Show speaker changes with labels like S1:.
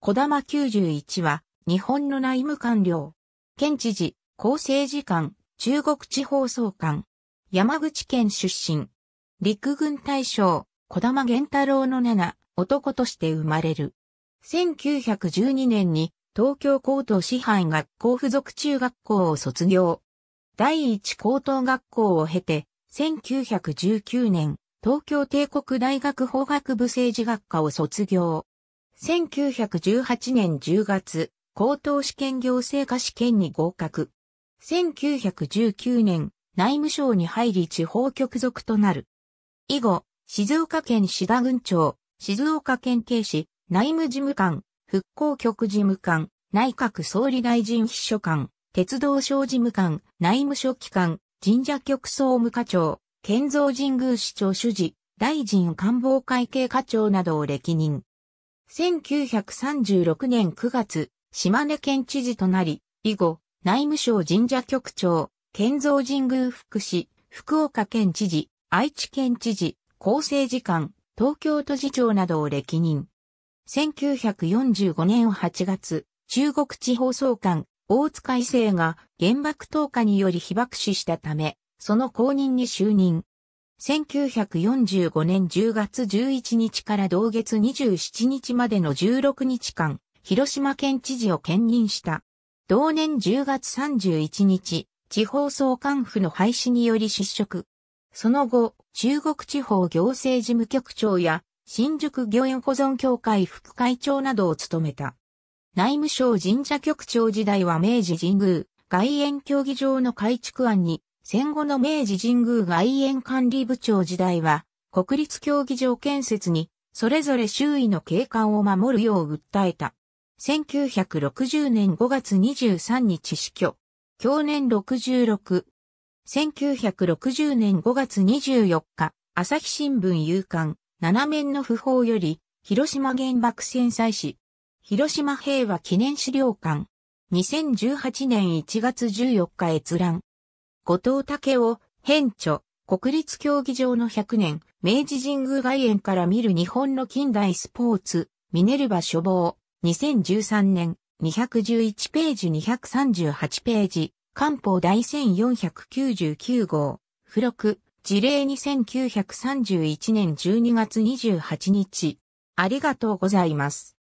S1: 小玉91は、日本の内務官僚、県知事、厚生次官、中国地方総監、山口県出身、陸軍大将、小玉源太郎の七、男として生まれる。1912年に東京高等師範学校附属中学校を卒業。第一高等学校を経て、1919年、東京帝国大学法学部政治学科を卒業。1918年10月、高等試験行政科試験に合格。1919年、内務省に入り地方局属となる。以後、静岡県志田郡長、静岡県警視、内務事務官、復興局事務官、内閣総理大臣秘書官、鉄道省事務官、内務書記官、神社局総務課長、建造神宮市長主事、大臣官房会計課長などを歴任。1936年9月、島根県知事となり、以後、内務省神社局長、建造神宮福祉、福岡県知事、愛知県知事、厚生次官、東京都次長などを歴任。1945年8月、中国地方総監、大塚伊勢が原爆投下により被爆死したため、その後任に就任。1945年10月11日から同月27日までの16日間、広島県知事を兼任した。同年10月31日、地方総監府の廃止により失職。その後、中国地方行政事務局長や新宿御苑保存協会副会長などを務めた。内務省神社局長時代は明治神宮外苑競技場の改築案に戦後の明治神宮外苑管理部長時代は、国立競技場建設に、それぞれ周囲の景観を守るよう訴えた。1960年5月23日死去。去年66。1960年5月24日、朝日新聞夕刊、七面の訃報より、広島原爆戦災死。広島平和記念資料館。2018年1月14日閲覧。後藤武雄、編著、国立競技場の100年、明治神宮外苑から見る日本の近代スポーツ、ミネルヴァ書房、2013年、211ページ238ページ、官報第1499号、付録、事例2931年12月28日。ありがとうございます。